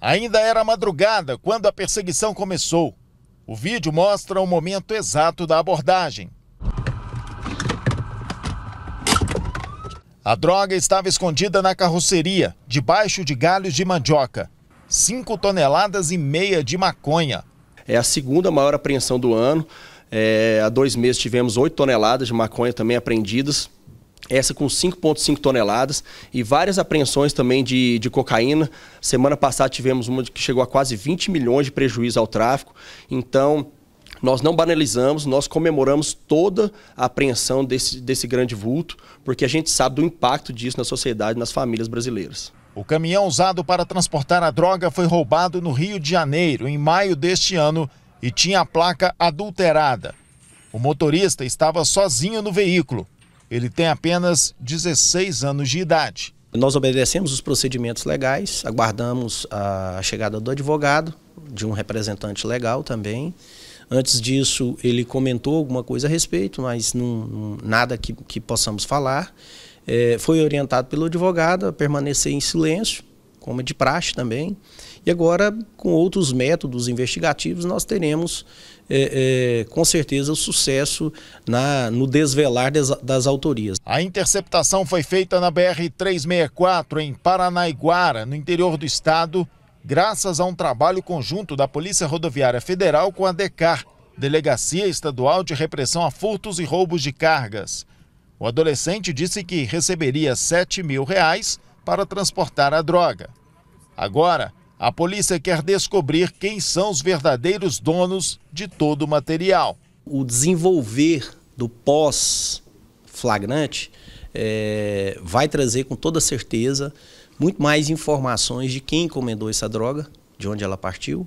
Ainda era madrugada quando a perseguição começou. O vídeo mostra o momento exato da abordagem. A droga estava escondida na carroceria, debaixo de galhos de mandioca. 5 toneladas e meia de maconha. É a segunda maior apreensão do ano. É, há dois meses tivemos 8 toneladas de maconha também apreendidas essa com 5,5 toneladas e várias apreensões também de, de cocaína. Semana passada tivemos uma que chegou a quase 20 milhões de prejuízo ao tráfico. Então, nós não banalizamos, nós comemoramos toda a apreensão desse, desse grande vulto, porque a gente sabe do impacto disso na sociedade, nas famílias brasileiras. O caminhão usado para transportar a droga foi roubado no Rio de Janeiro, em maio deste ano, e tinha a placa adulterada. O motorista estava sozinho no veículo ele tem apenas 16 anos de idade. Nós obedecemos os procedimentos legais, aguardamos a chegada do advogado, de um representante legal também. Antes disso, ele comentou alguma coisa a respeito, mas não, nada que, que possamos falar. É, foi orientado pelo advogado a permanecer em silêncio, como é de praxe também. E agora, com outros métodos investigativos, nós teremos, é, é, com certeza, o sucesso na, no desvelar das, das autorias. A interceptação foi feita na BR-364, em Paranaiguara, no interior do estado, graças a um trabalho conjunto da Polícia Rodoviária Federal com a DECAR, Delegacia Estadual de Repressão a Furtos e Roubos de Cargas. O adolescente disse que receberia 7 mil reais para transportar a droga. Agora, a polícia quer descobrir quem são os verdadeiros donos de todo o material. O desenvolver do pós-flagrante é, vai trazer com toda certeza muito mais informações de quem encomendou essa droga, de onde ela partiu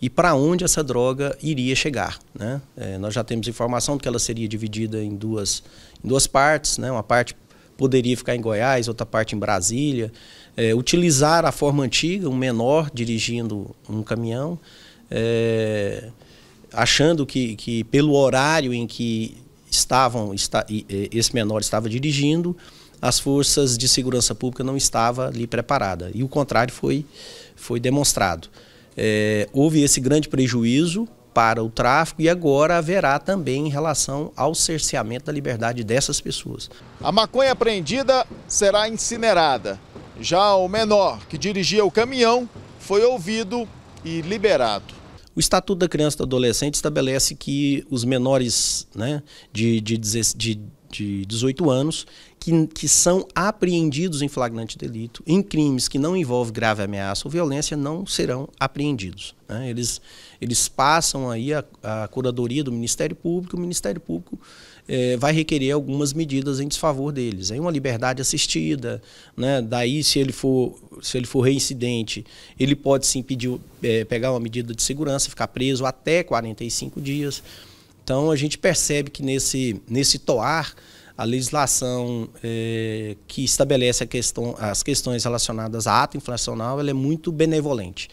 e para onde essa droga iria chegar. Né? É, nós já temos informação de que ela seria dividida em duas, em duas partes, né? uma parte poderia ficar em Goiás, outra parte em Brasília. É, utilizar a forma antiga, um menor dirigindo um caminhão, é, achando que, que pelo horário em que estavam está, esse menor estava dirigindo, as forças de segurança pública não estavam ali preparadas. E o contrário foi, foi demonstrado. É, houve esse grande prejuízo para o tráfico e agora haverá também em relação ao cerceamento da liberdade dessas pessoas. A maconha apreendida será incinerada. Já o menor que dirigia o caminhão foi ouvido e liberado. O Estatuto da Criança e do Adolescente estabelece que os menores né, de, de, de de 18 anos que, que são apreendidos em flagrante delito, em crimes que não envolvem grave ameaça ou violência, não serão apreendidos. Né? Eles, eles passam aí a, a curadoria do Ministério Público, o Ministério Público é, vai requerer algumas medidas em desfavor deles. Aí uma liberdade assistida, né? daí se ele for se ele for reincidente, ele pode sim pedir, é, eh, pegar uma medida de segurança, ficar preso até 45 dias. Então a gente percebe que nesse, nesse toar, a legislação é, que estabelece questão, as questões relacionadas à ata inflacional ela é muito benevolente.